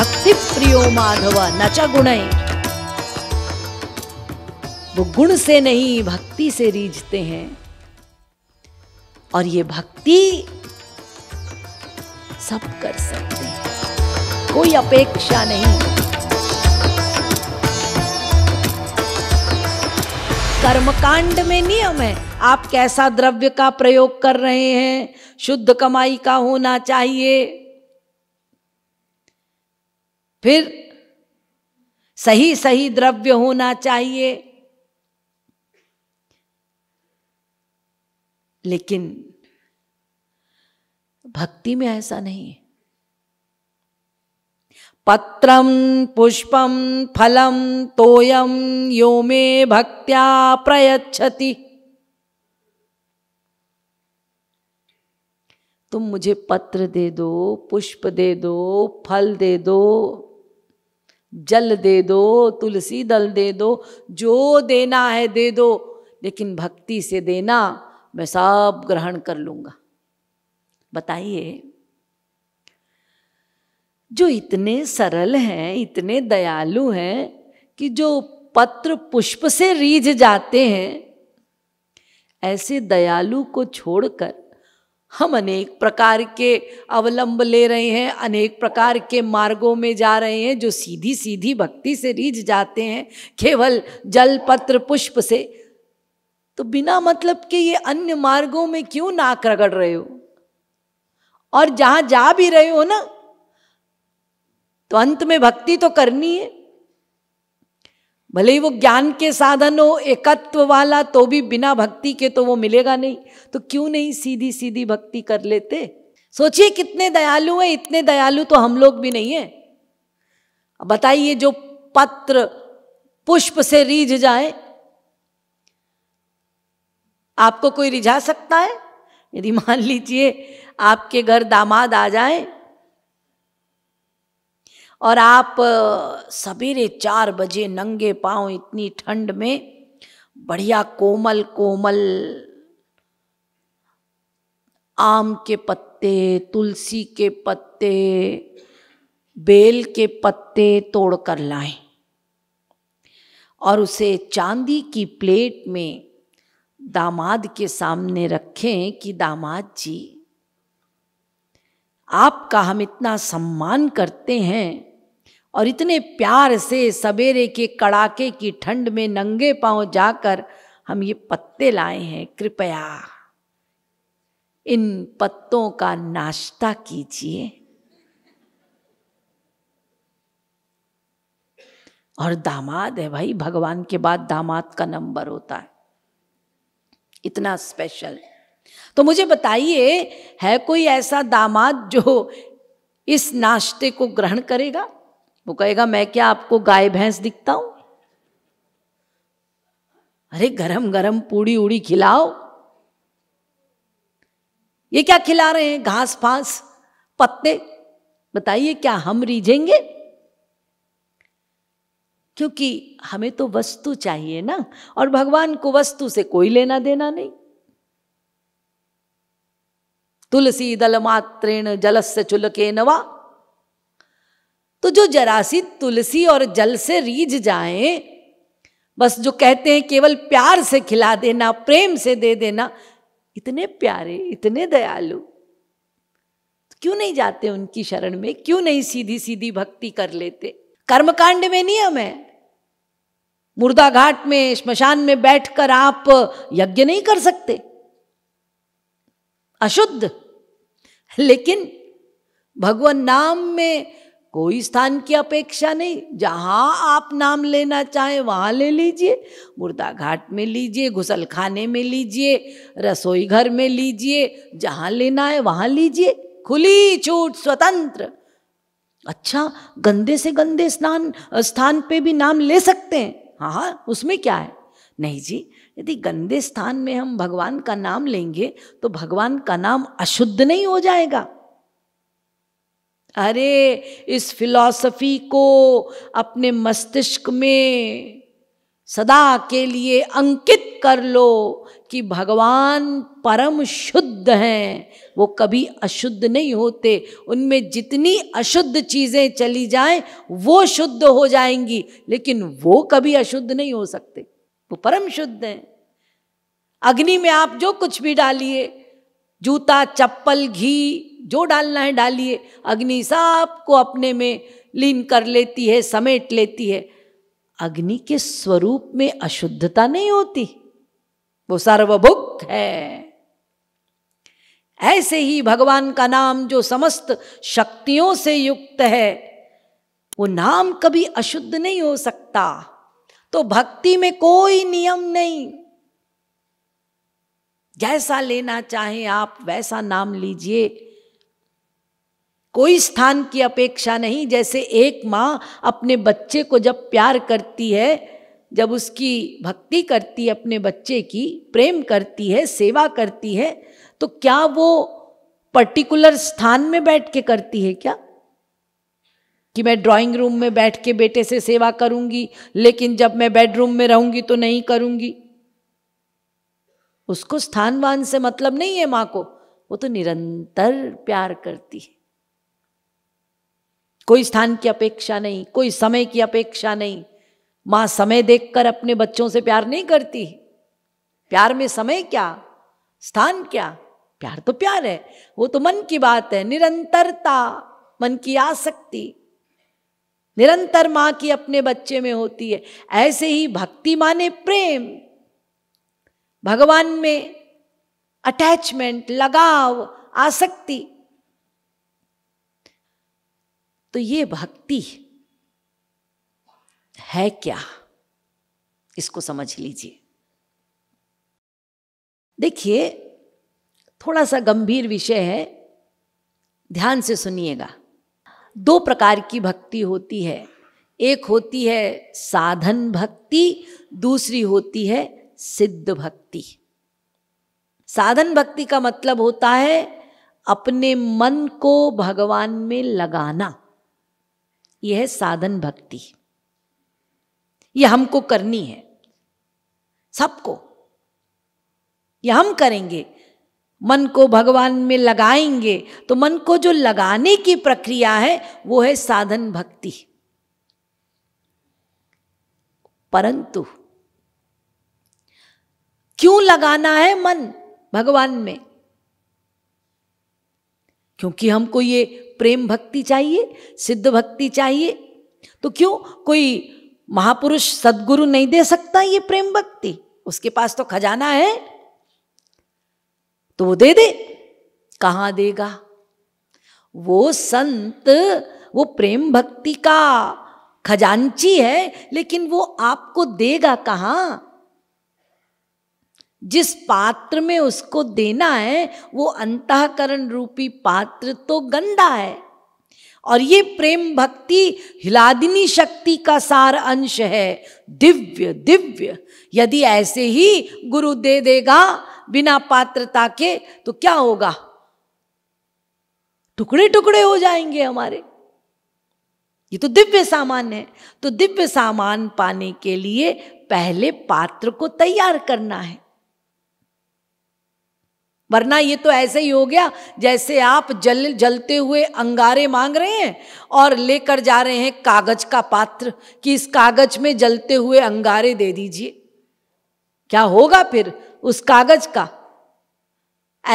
भक्ति प्रियो माधव नच गुण वो गुण से नहीं भक्ति से रीझते हैं और ये भक्ति सब कर सकते हैं कोई अपेक्षा नहीं कर्मकांड में नियम है आप कैसा द्रव्य का प्रयोग कर रहे हैं शुद्ध कमाई का होना चाहिए फिर सही सही द्रव्य होना चाहिए लेकिन भक्ति में ऐसा नहीं है पत्रम पुष्पम फलम तोयम यो मे भक्त्या प्रयच्छति तुम मुझे पत्र दे दो पुष्प दे दो फल दे दो जल दे दो तुलसी दल दे दो जो देना है दे दो लेकिन भक्ति से देना मैं सब ग्रहण कर लूंगा बताइए जो इतने सरल हैं इतने दयालु हैं कि जो पत्र पुष्प से रीझ जाते हैं ऐसे दयालु को छोड़कर हम अनेक प्रकार के अवलंब ले रहे हैं अनेक प्रकार के मार्गों में जा रहे हैं जो सीधी सीधी भक्ति से रीझ जाते हैं केवल जल पत्र पुष्प से तो बिना मतलब के ये अन्य मार्गों में क्यों नाक रगड़ रहे हो और जहां जा भी रहे हो ना तो अंत में भक्ति तो करनी है भले ही वो ज्ञान के साधन हो एकत्व वाला तो भी बिना भक्ति के तो वो मिलेगा नहीं तो क्यों नहीं सीधी सीधी भक्ति कर लेते सोचिए कितने दयालु हैं इतने दयालु तो हम लोग भी नहीं है बताइए जो पत्र पुष्प से रीझ जाए आपको कोई रिझा सकता है यदि मान लीजिए आपके घर दामाद आ जाए और आप सवेरे चार बजे नंगे पाँव इतनी ठंड में बढ़िया कोमल कोमल आम के पत्ते तुलसी के पत्ते बेल के पत्ते तोड़ कर लाएं और उसे चांदी की प्लेट में दामाद के सामने रखें कि दामाद जी आपका हम इतना सम्मान करते हैं और इतने प्यार से सवेरे के कड़ाके की ठंड में नंगे पांव जाकर हम ये पत्ते लाए हैं कृपया इन पत्तों का नाश्ता कीजिए और दामाद है भाई भगवान के बाद दामाद का नंबर होता है इतना स्पेशल तो मुझे बताइए है कोई ऐसा दामाद जो इस नाश्ते को ग्रहण करेगा वो कहेगा मैं क्या आपको गाय भैंस दिखता हूं अरे गरम गरम पूड़ी उड़ी खिलाओ ये क्या खिला रहे हैं घास फास पत्ते बताइए क्या हम रीझेंगे क्योंकि हमें तो वस्तु चाहिए ना और भगवान को वस्तु से कोई लेना देना नहीं तुलसी दल मात्रेण जलस्य चुलके नवा तो जो जरासी तुलसी और जल से रीझ जाए बस जो कहते हैं केवल प्यार से खिला देना प्रेम से दे देना इतने प्यारे इतने दयालु तो क्यों नहीं जाते उनकी शरण में क्यों नहीं सीधी सीधी भक्ति कर लेते कर्मकांड में नियम है मुर्दा घाट में श्मशान में बैठकर आप यज्ञ नहीं कर सकते अशुद्ध लेकिन भगवान नाम में कोई स्थान की अपेक्षा नहीं जहाँ आप नाम लेना चाहें वहाँ ले लीजिए मुर्दा घाट में लीजिए घुसल खाने में लीजिए रसोई घर में लीजिए जहाँ लेना है वहाँ लीजिए खुली छूट स्वतंत्र अच्छा गंदे से गंदे स्नान स्थान पे भी नाम ले सकते हैं हाँ हाँ उसमें क्या है नहीं जी यदि गंदे स्थान में हम भगवान का नाम लेंगे तो भगवान का नाम अशुद्ध नहीं हो जाएगा अरे इस फिलॉसफी को अपने मस्तिष्क में सदा के लिए अंकित कर लो कि भगवान परम शुद्ध हैं वो कभी अशुद्ध नहीं होते उनमें जितनी अशुद्ध चीज़ें चली जाएं वो शुद्ध हो जाएंगी लेकिन वो कभी अशुद्ध नहीं हो सकते वो परम शुद्ध हैं अग्नि में आप जो कुछ भी डालिए जूता चप्पल घी जो डालना है डालिए अग्नि सब को अपने में लीन कर लेती है समेट लेती है अग्नि के स्वरूप में अशुद्धता नहीं होती वो सर्वभुक् है ऐसे ही भगवान का नाम जो समस्त शक्तियों से युक्त है वो नाम कभी अशुद्ध नहीं हो सकता तो भक्ति में कोई नियम नहीं जैसा लेना चाहे आप वैसा नाम लीजिए कोई स्थान की अपेक्षा नहीं जैसे एक माँ अपने बच्चे को जब प्यार करती है जब उसकी भक्ति करती है अपने बच्चे की प्रेम करती है सेवा करती है तो क्या वो पर्टिकुलर स्थान में बैठ के करती है क्या कि मैं ड्राइंग रूम में बैठ के बेटे से सेवा करूंगी लेकिन जब मैं बेडरूम में रहूंगी तो नहीं करूंगी उसको स्थानवान से मतलब नहीं है माँ को वो तो निरंतर प्यार करती है कोई स्थान की अपेक्षा नहीं कोई समय की अपेक्षा नहीं माँ समय देखकर अपने बच्चों से प्यार नहीं करती प्यार में समय क्या स्थान क्या प्यार तो प्यार है वो तो मन की बात है निरंतरता मन की आसक्ति निरंतर माँ की अपने बच्चे में होती है ऐसे ही भक्ति माने प्रेम भगवान में अटैचमेंट लगाव आसक्ति तो ये भक्ति है क्या इसको समझ लीजिए देखिए थोड़ा सा गंभीर विषय है ध्यान से सुनिएगा दो प्रकार की भक्ति होती है एक होती है साधन भक्ति दूसरी होती है सिद्ध भक्ति साधन भक्ति का मतलब होता है अपने मन को भगवान में लगाना यह है साधन भक्ति यह हमको करनी है सबको यह हम करेंगे मन को भगवान में लगाएंगे तो मन को जो लगाने की प्रक्रिया है वो है साधन भक्ति परंतु क्यों लगाना है मन भगवान में क्योंकि हमको ये प्रेम भक्ति चाहिए सिद्ध भक्ति चाहिए तो क्यों कोई महापुरुष सदगुरु नहीं दे सकता ये प्रेम भक्ति उसके पास तो खजाना है तो वो दे दे कहा देगा वो संत वो प्रेम भक्ति का खजांची है लेकिन वो आपको देगा कहां जिस पात्र में उसको देना है वो अंतकरण रूपी पात्र तो गंदा है और ये प्रेम भक्ति हिलादिनी शक्ति का सार अंश है दिव्य दिव्य यदि ऐसे ही गुरु दे देगा बिना पात्रता के तो क्या होगा टुकड़े टुकड़े हो जाएंगे हमारे ये तो दिव्य सामान है तो दिव्य सामान पाने के लिए पहले पात्र को तैयार करना है वरना ये तो ऐसे ही हो गया जैसे आप जल जलते हुए अंगारे मांग रहे हैं और लेकर जा रहे हैं कागज का पात्र कि इस कागज में जलते हुए अंगारे दे दीजिए क्या होगा फिर उस कागज का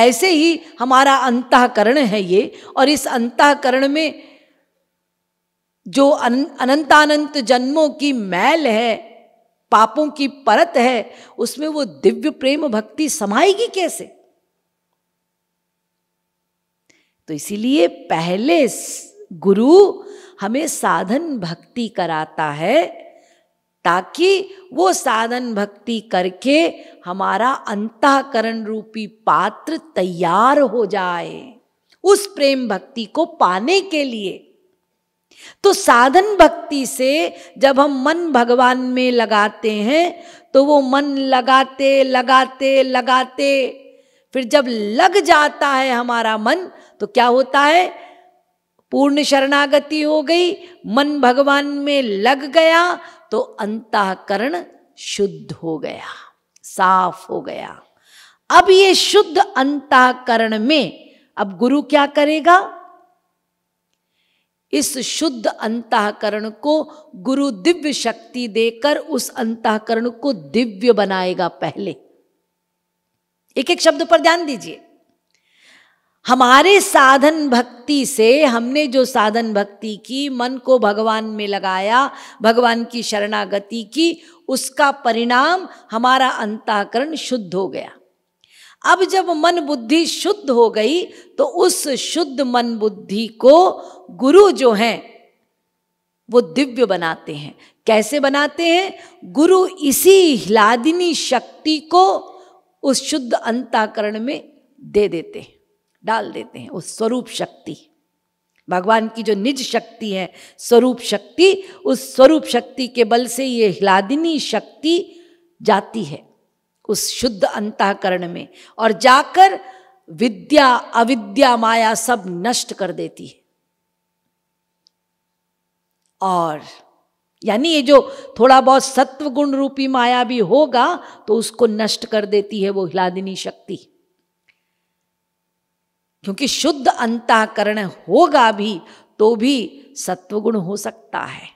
ऐसे ही हमारा अंतकरण है ये और इस अंतकरण में जो अनंतानंत जन्मों की मैल है पापों की परत है उसमें वो दिव्य प्रेम भक्ति समाएगी कैसे तो इसीलिए पहले गुरु हमें साधन भक्ति कराता है ताकि वो साधन भक्ति करके हमारा अंतःकरण रूपी पात्र तैयार हो जाए उस प्रेम भक्ति को पाने के लिए तो साधन भक्ति से जब हम मन भगवान में लगाते हैं तो वो मन लगाते लगाते लगाते फिर जब लग जाता है हमारा मन तो क्या होता है पूर्ण शरणागति हो गई मन भगवान में लग गया तो अंतकरण शुद्ध हो गया साफ हो गया अब ये शुद्ध अंतकरण में अब गुरु क्या करेगा इस शुद्ध अंतकरण को गुरु दिव्य शक्ति देकर उस अंतकरण को दिव्य बनाएगा पहले एक एक शब्द पर ध्यान दीजिए हमारे साधन भक्ति से हमने जो साधन भक्ति की मन को भगवान में लगाया भगवान की शरणागति की उसका परिणाम हमारा अंताकरण शुद्ध हो गया अब जब मन बुद्धि शुद्ध हो गई तो उस शुद्ध मन बुद्धि को गुरु जो हैं वो दिव्य बनाते हैं कैसे बनाते हैं गुरु इसी हिलादिनी शक्ति को उस शुद्ध अंताकरण में दे देते हैं डाल देते हैं उस स्वरूप शक्ति भगवान की जो निज शक्ति है स्वरूप शक्ति उस स्वरूप शक्ति के बल से ये हिलादिनी शक्ति जाती है उस शुद्ध अंताकरण में और जाकर विद्या अविद्या माया सब नष्ट कर देती है और यानी ये जो थोड़ा बहुत सत्व गुण रूपी माया भी होगा तो उसको नष्ट कर देती है वो हिलादिनी शक्ति क्योंकि शुद्ध अंताकरण होगा भी तो भी सत्वगुण हो सकता है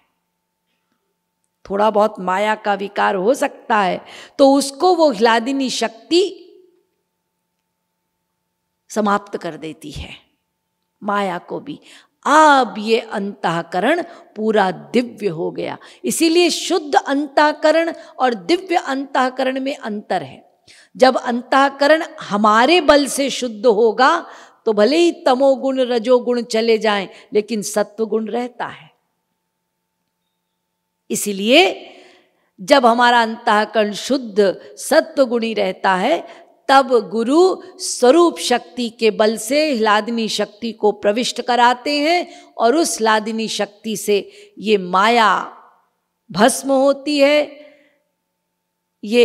थोड़ा बहुत माया का विकार हो सकता है तो उसको वो हिलादिनी शक्ति समाप्त कर देती है माया को भी अब ये अंतःकरण पूरा दिव्य हो गया इसीलिए शुद्ध अंतःकरण और दिव्य अंतःकरण में अंतर है जब अंतःकरण हमारे बल से शुद्ध होगा तो भले ही तमोगुण रजोगुण चले जाएं लेकिन सत्वगुण रहता है इसीलिए जब हमारा अंतःकरण शुद्ध सत्वगुणी रहता है तब गुरु स्वरूप शक्ति के बल से हिलादिनी शक्ति को प्रविष्ट कराते हैं और उस लादिनी शक्ति से ये माया भस्म होती है ये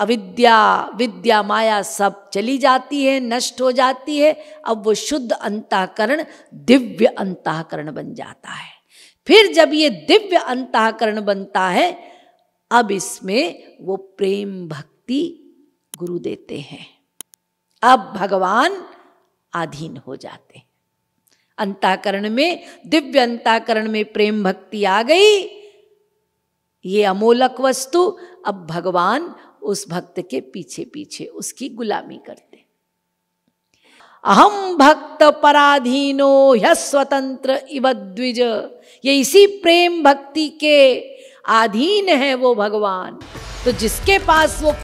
अविद्या विद्या माया सब चली जाती है नष्ट हो जाती है अब वो शुद्ध अंतःकरण दिव्य अंतःकरण बन जाता है फिर जब ये दिव्य अंतःकरण बनता है अब इसमें वो प्रेम भक्ति गुरु देते हैं अब भगवान आधीन हो जाते हैं अंताकरण में दिव्य अंताकरण में प्रेम भक्ति आ गई ये अमोलक वस्तु अब भगवान उस भक्त के पीछे पीछे उसकी गुलामी करते अहम भक्त पराधीनो ह्य स्वतंत्र इव द्विज ये इसी प्रेम भक्ति के अधीन है वो भगवान तो जिसके पास वो